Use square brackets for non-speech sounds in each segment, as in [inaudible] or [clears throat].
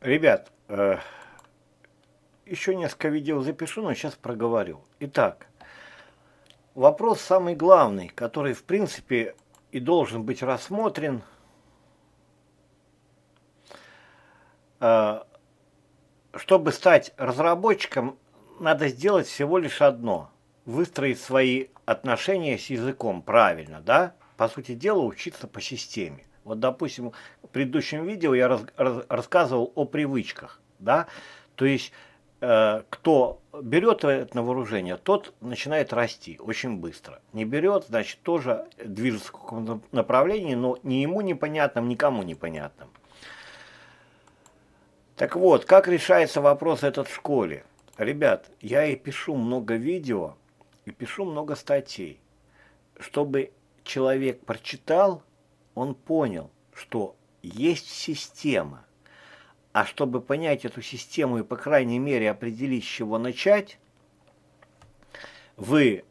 Ребят, э, еще несколько видео запишу, но сейчас проговорю. Итак, вопрос самый главный, который, в принципе, и должен быть рассмотрен. Э, чтобы стать разработчиком, надо сделать всего лишь одно. Выстроить свои отношения с языком правильно, да? По сути дела, учиться по системе. Вот, допустим, в предыдущем видео я раз, раз, рассказывал о привычках, да, то есть э, кто берет это на вооружение, тот начинает расти очень быстро. Не берет, значит, тоже движется в каком-то направлении, но ни ему непонятным, никому непонятным. Так вот, как решается вопрос этот в школе? Ребят, я и пишу много видео, и пишу много статей, чтобы человек прочитал он понял, что есть система. А чтобы понять эту систему и, по крайней мере, определить, с чего начать, вы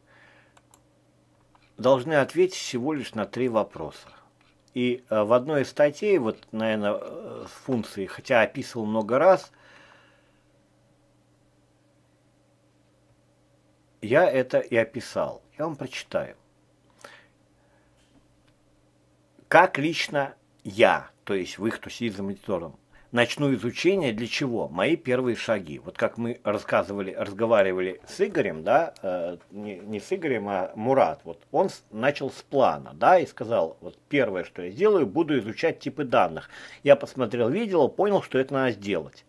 должны ответить всего лишь на три вопроса. И э, в одной из статей, вот, наверное, э, функции, хотя описывал много раз, я это и описал. Я вам прочитаю как лично я, то есть вы, кто сидит за монитором, начну изучение для чего? Мои первые шаги. Вот как мы рассказывали, разговаривали с Игорем, да, э, не, не с Игорем, а Мурат. Вот он с, начал с плана, да, и сказал, вот первое, что я сделаю, буду изучать типы данных. Я посмотрел видео, понял, что это надо сделать.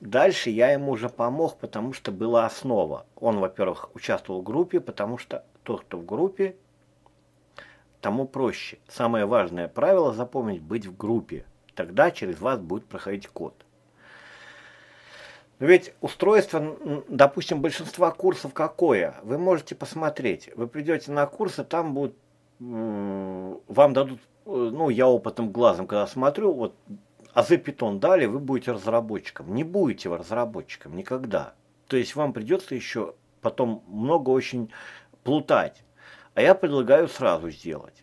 Дальше я ему уже помог, потому что была основа. Он, во-первых, участвовал в группе, потому что тот, кто в группе, тому проще. Самое важное правило запомнить – быть в группе. Тогда через вас будет проходить код. Ведь устройство, допустим, большинства курсов какое? Вы можете посмотреть. Вы придете на курсы, там будут, вам дадут, э, ну, я опытным глазом, когда смотрю, вот азы питон дали, вы будете разработчиком. Не будете вы разработчиком никогда. То есть вам придется еще потом много очень плутать. А я предлагаю сразу сделать.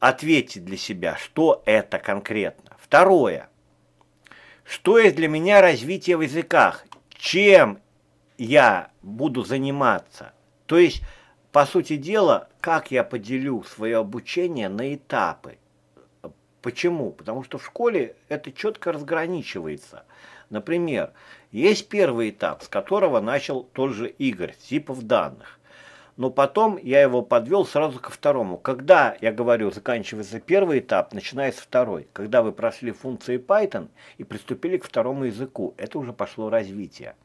Ответьте для себя, что это конкретно. Второе. Что есть для меня развитие в языках? Чем я буду заниматься? То есть, по сути дела, как я поделю свое обучение на этапы? Почему? Потому что в школе это четко разграничивается. Например, есть первый этап, с которого начал тот же Игорь, с типов данных но потом я его подвел сразу ко второму. Когда, я говорю, заканчивается первый этап, начинается второй. Когда вы прошли функции Python и приступили к второму языку, это уже пошло развитие.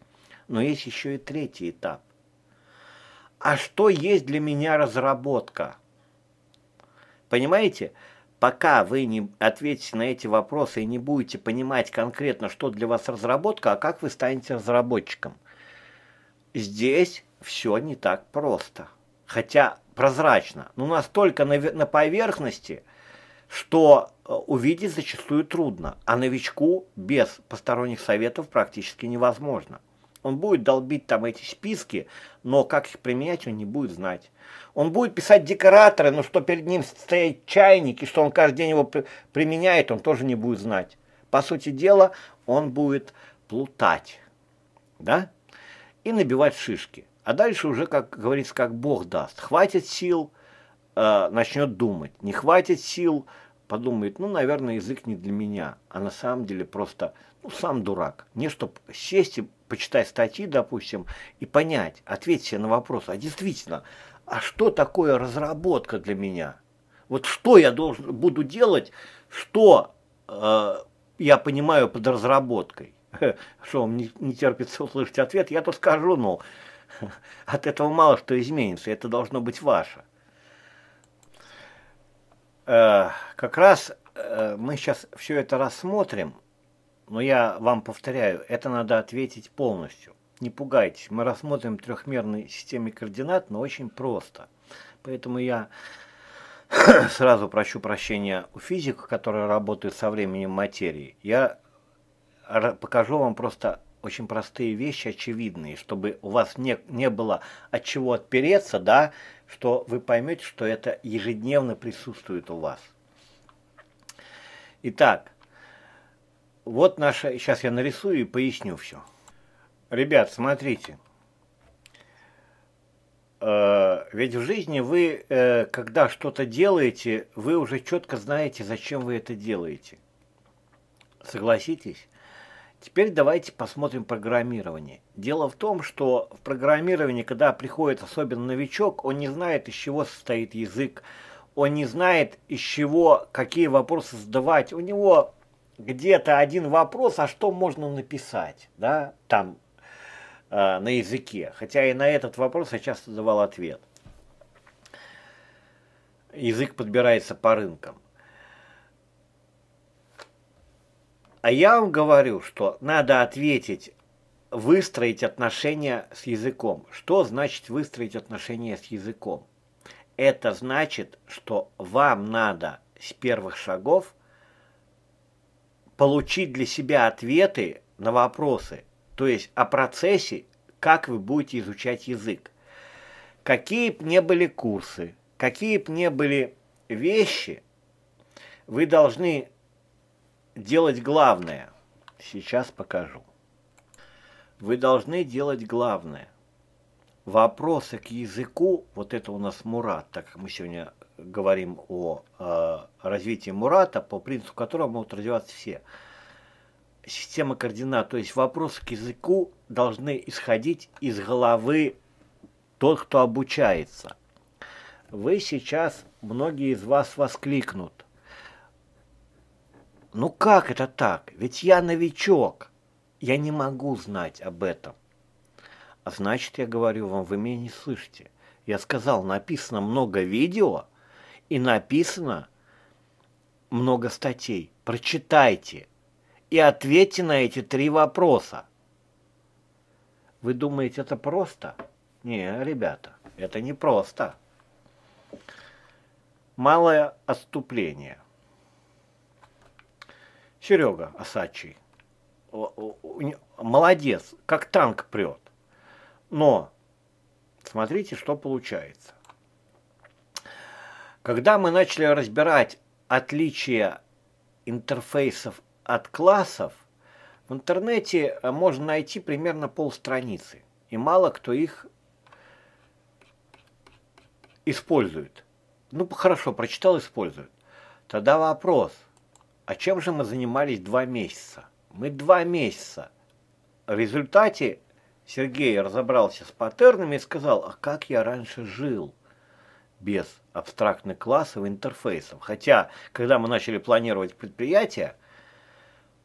Но есть еще и третий этап. А что есть для меня разработка? Понимаете? Пока вы не ответите на эти вопросы и не будете понимать конкретно, что для вас разработка, а как вы станете разработчиком. Здесь все не так просто. Хотя прозрачно, но ну, настолько на, на поверхности, что э, увидеть зачастую трудно, а новичку без посторонних советов практически невозможно. Он будет долбить там эти списки, но как их применять, он не будет знать. Он будет писать декораторы, но что перед ним стоит чайник, и что он каждый день его при применяет, он тоже не будет знать. По сути дела, он будет плутать, да, и набивать шишки. А дальше уже, как говорится, как Бог даст. Хватит сил, э, начнет думать. Не хватит сил, подумает, ну, наверное, язык не для меня. А на самом деле просто, ну, сам дурак. Не, чтобы сесть и почитать статьи, допустим, и понять, ответить себе на вопрос, а действительно, а что такое разработка для меня? Вот что я должен, буду делать, что э, я понимаю под разработкой? [laughs] Что, вам не, не терпится услышать ответ? Я то скажу, ну... [laughs] От этого мало что изменится, это должно быть ваше. Э, как раз э, мы сейчас все это рассмотрим, но я вам повторяю, это надо ответить полностью. Не пугайтесь, мы рассмотрим трехмерные системы координат, но очень просто. Поэтому я [clears throat] сразу прошу прощения у физиков, которые работают со временем материи. Я покажу вам просто очень простые вещи, очевидные, чтобы у вас не, не было от чего отпереться, да, что вы поймете, что это ежедневно присутствует у вас. Итак, вот наша, сейчас я нарисую и поясню все. Ребят, смотрите, э, ведь в жизни вы, э, когда что-то делаете, вы уже четко знаете, зачем вы это делаете. Согласитесь? Теперь давайте посмотрим программирование. Дело в том, что в программировании, когда приходит особенно новичок, он не знает, из чего состоит язык, он не знает, из чего, какие вопросы задавать. У него где-то один вопрос, а что можно написать, да, там э, на языке. Хотя и на этот вопрос я часто давал ответ. Язык подбирается по рынкам. А я вам говорю, что надо ответить, выстроить отношения с языком. Что значит выстроить отношения с языком? Это значит, что вам надо с первых шагов получить для себя ответы на вопросы, то есть о процессе, как вы будете изучать язык. Какие бы ни были курсы, какие бы ни были вещи, вы должны делать главное. Сейчас покажу. Вы должны делать главное. Вопросы к языку, вот это у нас Мурат, так как мы сегодня говорим о э, развитии Мурата, по принципу которого могут развиваться все. Система координат, то есть вопросы к языку должны исходить из головы тот, кто обучается. Вы сейчас, многие из вас воскликнут. Ну как это так? Ведь я новичок. Я не могу знать об этом. А значит, я говорю вам, вы меня не слышите. Я сказал, написано много видео и написано много статей. Прочитайте и ответьте на эти три вопроса. Вы думаете, это просто? Не, ребята, это не просто. Малое отступление – Серега Осадчий. Молодец, как танк прет. Но смотрите, что получается. Когда мы начали разбирать отличия интерфейсов от классов, в интернете э, можно найти примерно полстраницы, и мало кто их использует. Ну, хорошо, прочитал, использует. Тогда вопрос – а чем же мы занимались два месяца? Мы два месяца. В результате Сергей разобрался с паттернами и сказал, а как я раньше жил без абстрактных классов и интерфейсов. Хотя, когда мы начали планировать предприятие,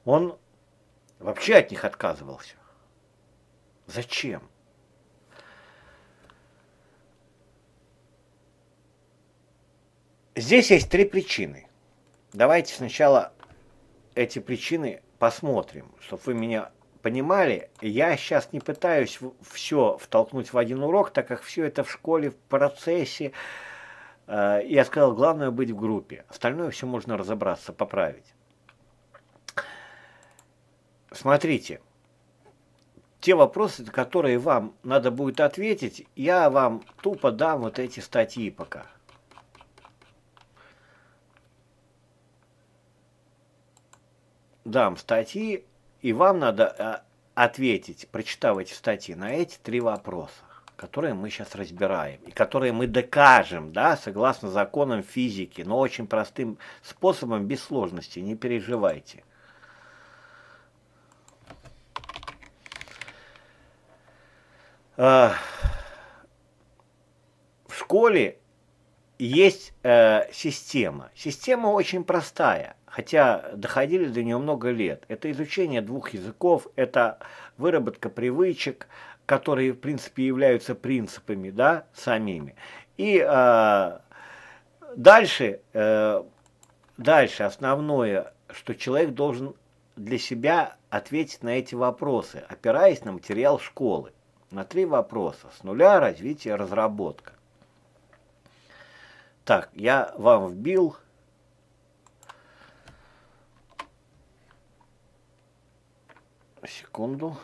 он вообще от них отказывался. Зачем? Здесь есть три причины – давайте сначала эти причины посмотрим, чтобы вы меня понимали. Я сейчас не пытаюсь все втолкнуть в один урок, так как все это в школе, в процессе. Э, я сказал, главное быть в группе. Остальное все можно разобраться, поправить. Смотрите, те вопросы, которые вам надо будет ответить, я вам тупо дам вот эти статьи пока. дам статьи, и вам надо э, ответить, прочитав эти статьи, на эти три вопроса, которые мы сейчас разбираем, и которые мы докажем, да, согласно законам физики, но очень простым способом, без сложности, не переживайте. Э, в школе есть э, система. Система очень простая, хотя доходили до нее много лет. Это изучение двух языков, это выработка привычек, которые, в принципе, являются принципами, да, самими. И э, дальше, э, дальше основное, что человек должен для себя ответить на эти вопросы, опираясь на материал школы. На три вопроса. С нуля развитие, разработка. Так, я вам вбил. Секунду.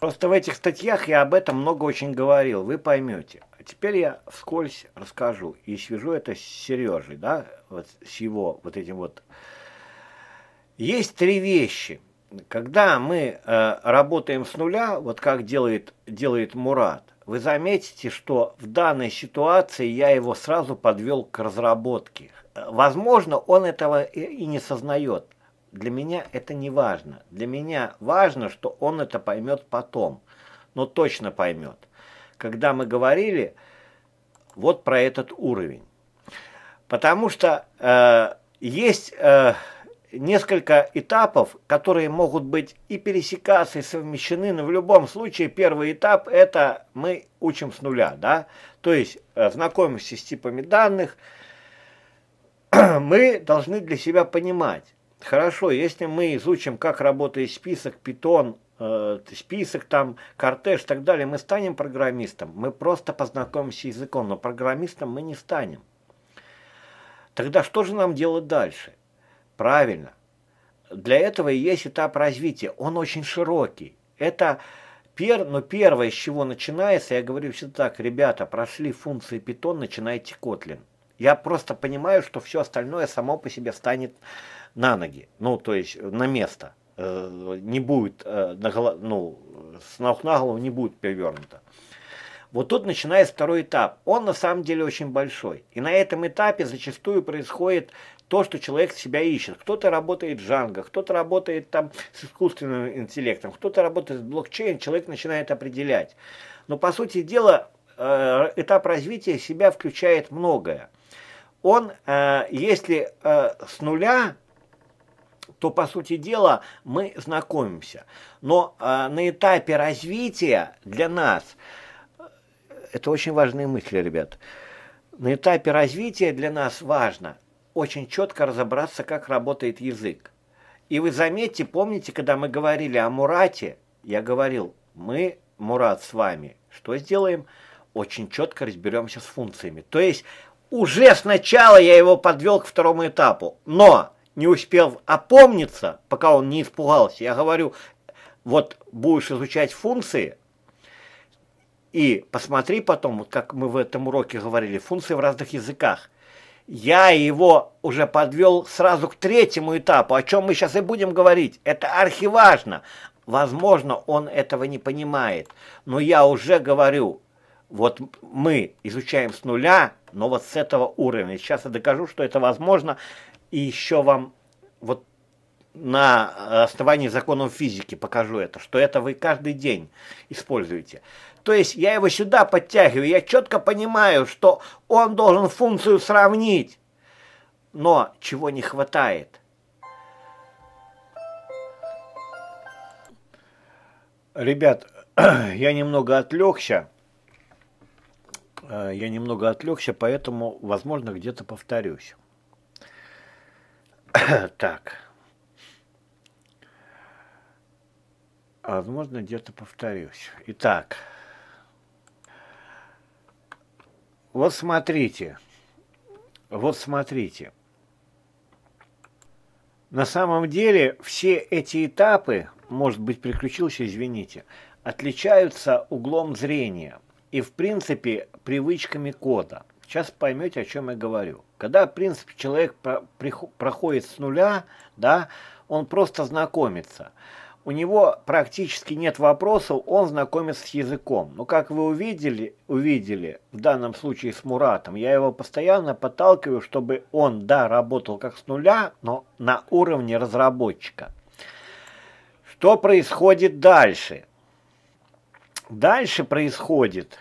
Просто в этих статьях я об этом много очень говорил, вы поймете. А теперь я вскользь расскажу и свяжу это с Сережей, да, вот с его вот этим вот. Есть три вещи. Когда мы э, работаем с нуля, вот как делает, делает Мурат, вы заметите, что в данной ситуации я его сразу подвел к разработке. Возможно, он этого и не сознает. Для меня это не важно. Для меня важно, что он это поймет потом, но точно поймет. Когда мы говорили вот про этот уровень. Потому что э, есть... Э, несколько этапов, которые могут быть и пересекаться, и совмещены, но в любом случае первый этап – это мы учим с нуля, да, то есть э, знакомимся с типами данных, [clears throat] мы должны для себя понимать, хорошо, если мы изучим, как работает список, питон, э, список, там, кортеж и так далее, мы станем программистом, мы просто познакомимся с языком, но программистом мы не станем. Тогда что же нам делать дальше? – Правильно. Для этого и есть этап развития. Он очень широкий. Это пер, но ну, первое, с чего начинается, я говорю все так, ребята, прошли функции питон, начинайте котлин. Я просто понимаю, что все остальное само по себе станет на ноги, ну, то есть на место. Э, не будет, э, ну, с ног на голову не будет перевернуто. Вот тут начинается второй этап. Он на самом деле очень большой. И на этом этапе зачастую происходит то, что человек себя ищет. Кто-то работает в Django, кто-то работает там с искусственным интеллектом, кто-то работает с блокчейн, человек начинает определять. Но по сути дела э, этап развития себя включает многое. Он, э, если э, с нуля то, по сути дела, мы знакомимся. Но на этапе развития для нас, это очень важные мысли, ребят, на этапе развития для нас важно очень четко разобраться, как работает язык. И вы заметьте, помните, когда мы говорили о Мурате, я говорил, мы, Мурат, с вами, что сделаем? Очень четко разберемся с функциями. То есть уже сначала я его подвел к второму этапу, но не успел опомниться, пока он не испугался, я говорю, вот будешь изучать функции, и посмотри потом, как мы в этом уроке говорили, функции в разных языках я его уже подвел сразу к третьему этапу, о чем мы сейчас и будем говорить. Это архиважно. Возможно, он этого не понимает, но я уже говорю, вот мы изучаем с нуля, но вот с этого уровня. Сейчас я докажу, что это возможно, и еще вам вот на основании законов физики покажу это, что это вы каждый день используете. То есть я его сюда подтягиваю, я четко понимаю, что он должен функцию сравнить. Но чего не хватает? Ребят, [clears throat] я немного отвлекся. Э, я немного отвлекся, поэтому, возможно, где-то повторюсь. [clears throat] так. возможно где-то повторюсь. Итак, вот смотрите, вот смотрите. На самом деле все эти этапы, может быть, приключился, извините, отличаются углом зрения и, в принципе, привычками кода. Сейчас поймете, о чем я говорю. Когда, в принципе, человек проходит с нуля, да, он просто знакомится – у него практически нет вопросов, он знакомится с языком. Но как вы увидели, увидели в данном случае с Муратом, я его постоянно подталкиваю, чтобы он, да, работал как с нуля, но на уровне разработчика. Что происходит дальше? Дальше происходит,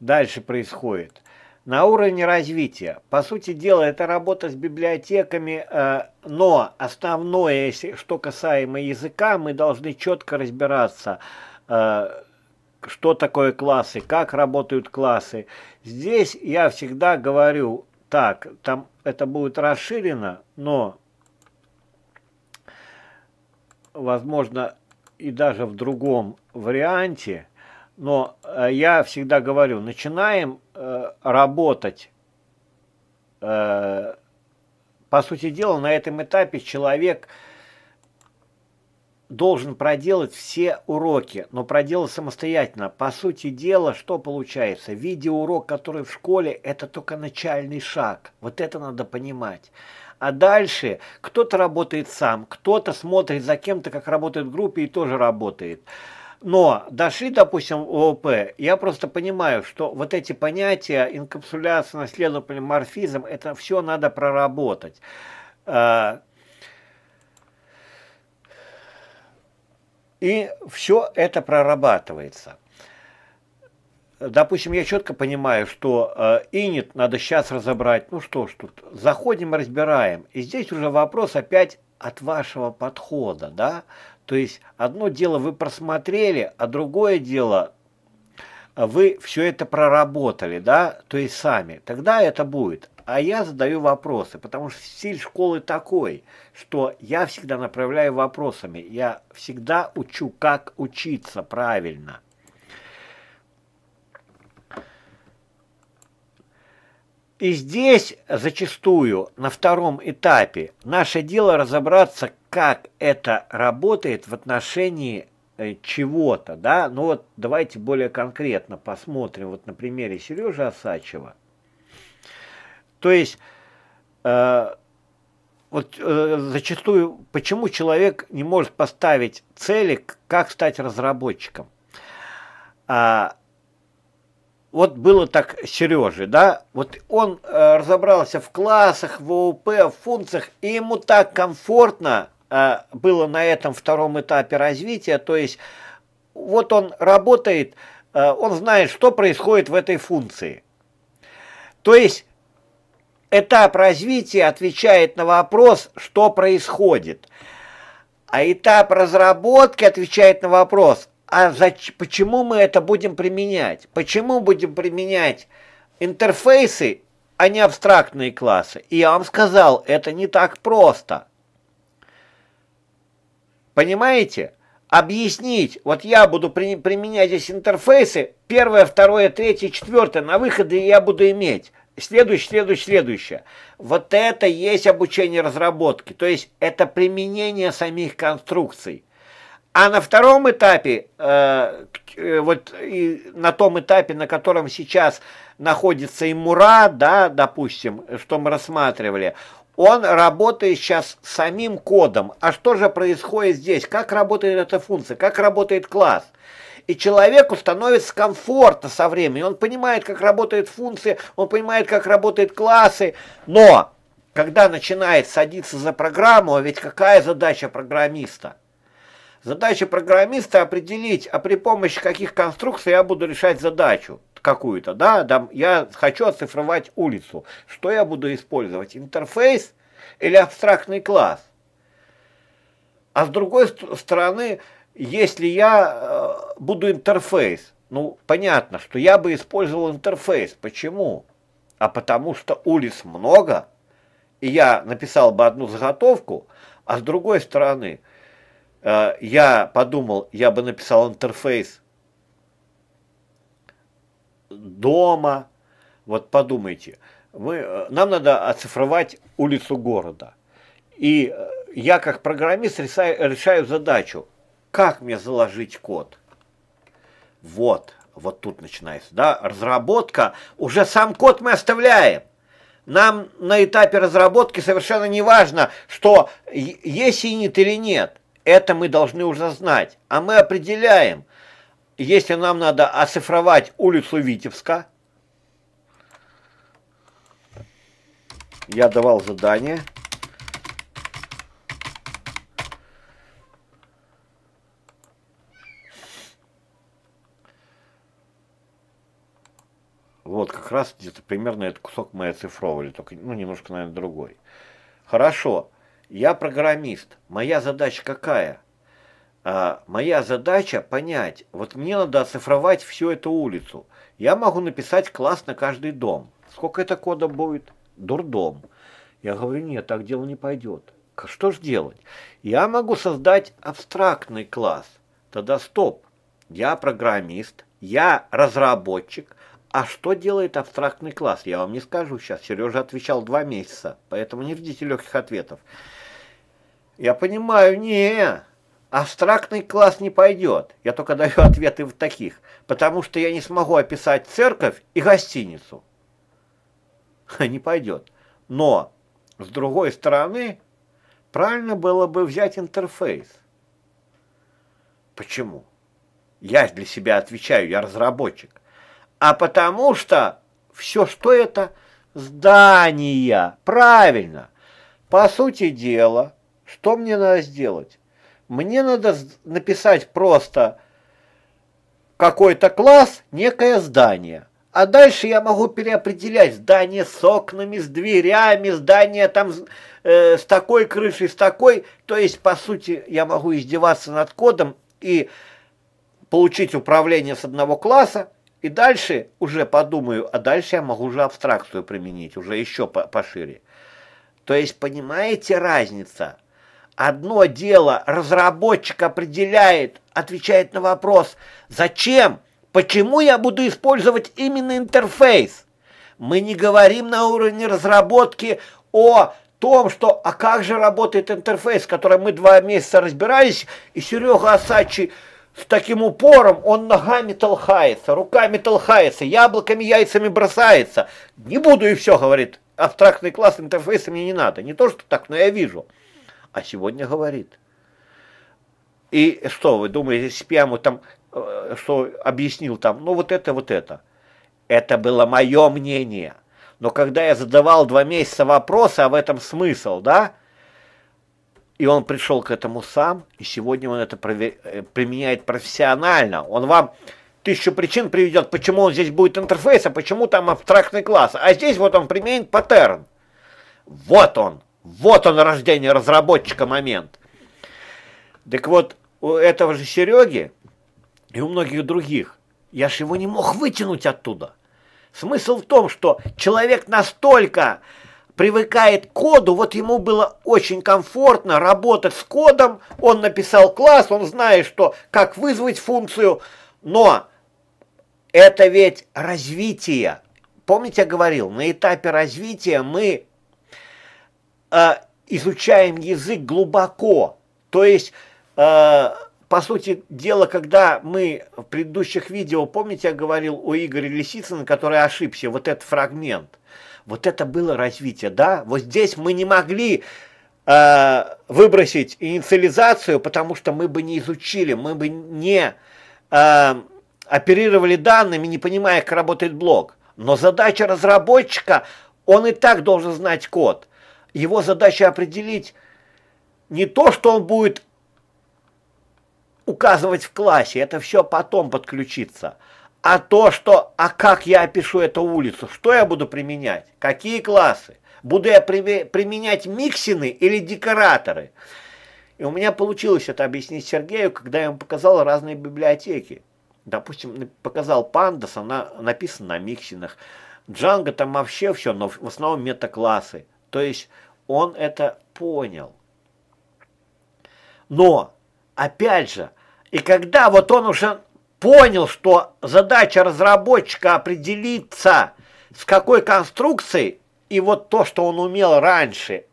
дальше происходит, на уровне развития. По сути дела, это работа с библиотеками, э, но основное, что касаемо языка, мы должны четко разбираться, э, что такое классы, как работают классы. Здесь я всегда говорю так, там это будет расширено, но, возможно, и даже в другом варианте – но э, я всегда говорю, начинаем э, работать, э, по сути дела, на этом этапе человек должен проделать все уроки, но проделать самостоятельно. По сути дела, что получается? Видеоурок, который в школе, это только начальный шаг. Вот это надо понимать. А дальше кто-то работает сам, кто-то смотрит за кем-то, как работает в группе и тоже работает. Но дошли, допустим, ООП, я просто понимаю, что вот эти понятия, инкапсуляция, наследование, полиморфизм, это все надо проработать. Э, и все это прорабатывается. Допустим, я четко понимаю, что э, инит надо сейчас разобрать. Ну что ж тут, заходим, разбираем. И здесь уже вопрос опять от вашего подхода, да? То есть одно дело вы просмотрели, а другое дело э, вы все это проработали, да, то есть сами. Тогда это будет. А я задаю вопросы, потому что стиль школы такой, что я всегда направляю вопросами. Я всегда учу, как учиться правильно. И здесь зачастую на втором этапе наше дело разобраться, как это работает в отношении э, чего-то, да, ну вот давайте более конкретно посмотрим, вот на примере Сережи Осачева. То есть, э, вот э, зачастую, почему человек не может поставить цели, как стать разработчиком? А, вот было так Сереже, да, вот он э, разобрался в классах, в ОУП, в функциях, и ему так комфортно, Э, было на этом втором этапе развития, то есть вот он работает, э, он знает, что происходит в этой функции. То есть этап развития отвечает на вопрос, что происходит. А этап разработки отвечает на вопрос, а зач, почему мы это будем применять? Почему будем применять интерфейсы, а не абстрактные классы? И я вам сказал, это не так просто. Понимаете? Объяснить, вот я буду при, применять здесь интерфейсы, первое, второе, третье, четвертое, на выходе я буду иметь. Следующее, следующее, следующее. Вот это есть обучение разработки, то есть это применение самих конструкций. А на втором этапе, э, э вот и на том этапе, на котором сейчас находится и Мура, да, допустим, что мы рассматривали, он работает сейчас самим кодом. А что же происходит здесь? Как работает эта функция? Как работает класс? И человеку становится комфортно со временем. Он понимает, как работает функция, он понимает, как работают классы. Но когда начинает садиться за программу, а ведь какая задача программиста? Задача программиста определить, а при помощи каких конструкций я буду решать задачу какую-то, да, там, я хочу оцифровать улицу, что я буду использовать, интерфейс или абстрактный класс. А с другой стороны, если я э, буду интерфейс, ну, понятно, что я бы использовал интерфейс. Почему? А потому что улиц много, и я написал бы одну заготовку, а с другой стороны – Э, я подумал, я бы написал интерфейс дома. Вот подумайте, мы, э, нам надо оцифровать улицу города. И э, я как программист решаю, решаю задачу, как мне заложить код. Вот, вот тут начинается, да, разработка. Уже сам код мы оставляем. Нам на этапе разработки совершенно не важно, что есть инит или нет. Это мы должны уже знать. А мы определяем, если нам надо оцифровать улицу Витебска, я давал задание. Вот, как раз где-то примерно этот кусок мы оцифровали, только, ну, немножко, наверное, другой. Хорошо. Я программист. Моя задача какая? А, моя задача понять, вот мне надо оцифровать всю эту улицу. Я могу написать класс на каждый дом. Сколько это кода будет? Дурдом. Я говорю, нет, так дело не пойдет. Что ж делать? Я могу создать абстрактный класс. Тогда стоп. Я программист, я разработчик, а что делает абстрактный класс? Я вам не скажу сейчас. Сережа отвечал два месяца, поэтому не ждите легких ответов. Я понимаю, не, абстрактный класс не пойдет. Я только даю ответы в таких, потому что я не смогу описать церковь и гостиницу. [laughs] Не пойдет. Но, с другой стороны, правильно было бы взять интерфейс. Почему? Я для себя отвечаю, я разработчик. А потому что все, что это, здания. Правильно. По сути дела, что мне надо сделать? Мне надо написать просто какой-то класс, некое здание. А дальше я могу переопределять здание с окнами, с дверями, здание там э, с такой крышей, с такой. То есть, по сути, я могу издеваться над кодом и получить управление с одного класса, и дальше уже подумаю, а дальше я могу уже абстракцию применить, уже еще пошире. То есть, понимаете, разница – Одно дело, разработчик определяет, отвечает на вопрос, зачем, почему я буду использовать именно интерфейс. Мы не говорим на уровне разработки о том, что, а как же работает интерфейс, который мы два месяца разбирались, и Серега Асачи с таким упором, он ногами толкается, руками толкается, яблоками, яйцами бросается. Не буду и все, говорит, абстрактный класс интерфейса мне не надо. Не то, что так, но я вижу а сегодня говорит. И что, вы думаете, Сипьяму там, э, что объяснил там, ну вот это, вот это. Это было мое мнение. Но когда я задавал два месяца вопросы, а в этом смысл, да, и он пришел к этому сам, и сегодня он это э, применяет профессионально. Он вам тысячу причин приведет, почему он здесь будет интерфейс, а почему там абстрактный класс. А здесь вот он применит паттерн. Вот он. Вот он, рождение разработчика момент. Так вот, у этого же Сереги и у многих других, я же его не мог вытянуть оттуда. Смысл в том, что человек настолько привыкает к коду, вот ему было очень комфортно работать с кодом, он написал класс, он знает, что как вызвать функцию, но это ведь развитие. Помните, я говорил, на этапе развития мы э, изучаем язык глубоко. То есть, э, по сути дела, когда мы в предыдущих видео, помните, я говорил о Игоре Лисицыне, который ошибся, вот этот фрагмент, вот это было развитие, да? Вот здесь мы не могли э, выбросить инициализацию, потому что мы бы не изучили, мы бы не э, оперировали данными, не понимая, как работает блок. Но задача разработчика, он и так должен знать код – его задача определить не то, что он будет указывать в классе, это все потом подключится, а то, что, а как я опишу эту улицу, что я буду применять, какие классы, буду я применять миксины или декораторы. И у меня получилось это объяснить Сергею, когда я ему показал разные библиотеки. Допустим, показал Пандас, она написана на миксинах. Джанго там вообще все, но в основном метаклассы. То есть он это понял. Но, опять же, и когда вот он уже понял, что задача разработчика определиться, с какой конструкцией, и вот то, что он умел раньше,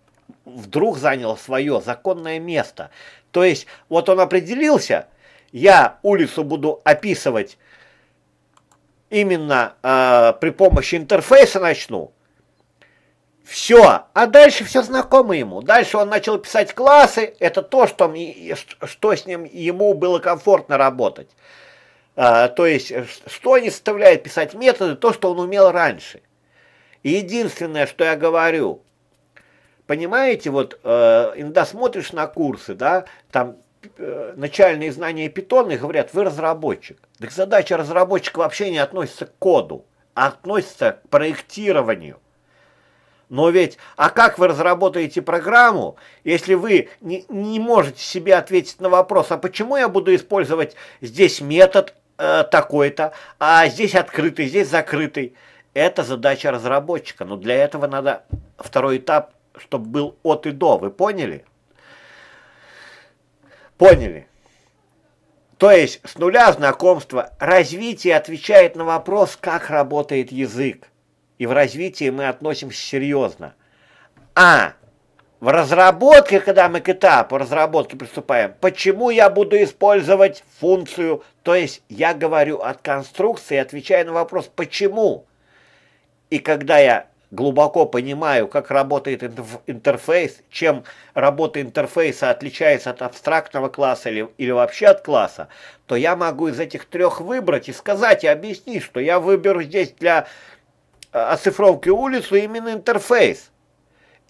вдруг занял свое законное место. То есть, вот он определился, я улицу буду описывать именно э, при помощи интерфейса начну, все. А дальше все знакомо ему. Дальше он начал писать классы. Это то, что, что с ним ему было комфортно работать. А, то есть, э, что не составляет писать методы, то, что он умел раньше. И единственное, что я говорю, понимаете, вот э, иногда смотришь на курсы, да, там э, начальные знания питона, и говорят, вы разработчик. Так задача разработчика вообще не относится к коду, а относится к проектированию. Но ведь, а как вы разработаете программу, если вы не, не можете себе ответить на вопрос, а почему я буду использовать здесь метод э, такой-то, а здесь открытый, здесь закрытый? Это задача разработчика, но для этого надо второй этап, чтобы был от и до, вы поняли? Поняли. То есть с нуля знакомства развитие отвечает на вопрос, как работает язык и в развитии мы относимся серьезно. А в разработке, когда мы к этапу разработки приступаем, почему я буду использовать функцию? То есть я говорю от конструкции, отвечаю на вопрос «почему?». И когда я глубоко понимаю, как работает интерфейс, чем работа интерфейса отличается от абстрактного класса или, или вообще от класса, то я могу из этих трех выбрать и сказать и объяснить, что я выберу здесь для Э, оцифровки улицу именно интерфейс.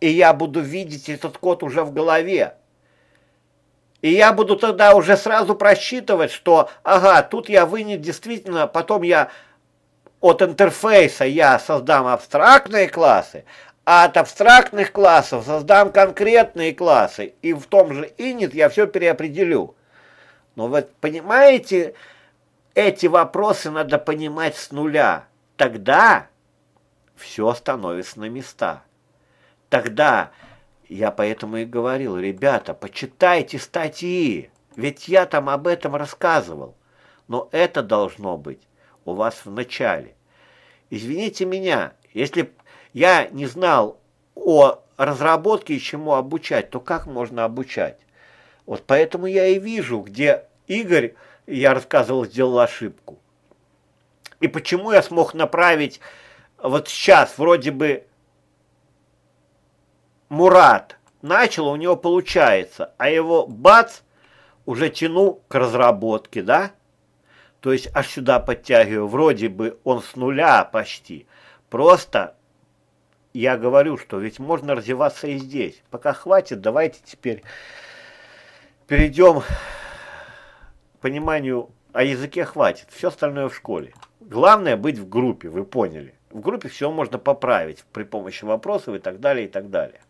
И я буду видеть этот код уже в голове. И я буду тогда уже сразу просчитывать, что, ага, тут я вынес действительно, потом я от интерфейса я создам абстрактные классы, а от абстрактных классов создам конкретные классы. И в том же init я все переопределю. Но вы понимаете, эти вопросы надо понимать с нуля. Тогда все становится на места. Тогда я поэтому и говорил, ребята, почитайте статьи, ведь я там об этом рассказывал. Но это должно быть у вас в начале. Извините меня, если я не знал о разработке и чему обучать, то как можно обучать? Вот поэтому я и вижу, где Игорь, я рассказывал, сделал ошибку. И почему я смог направить вот сейчас вроде бы Мурат начал, у него получается, а его бац уже тяну к разработке, да? То есть аж сюда подтягиваю, вроде бы он с нуля почти. Просто я говорю, что ведь можно развиваться и здесь. Пока хватит, давайте теперь перейдем к пониманию о языке хватит, все остальное в школе. Главное быть в группе, вы поняли в группе все можно поправить при помощи вопросов и так далее, и так далее.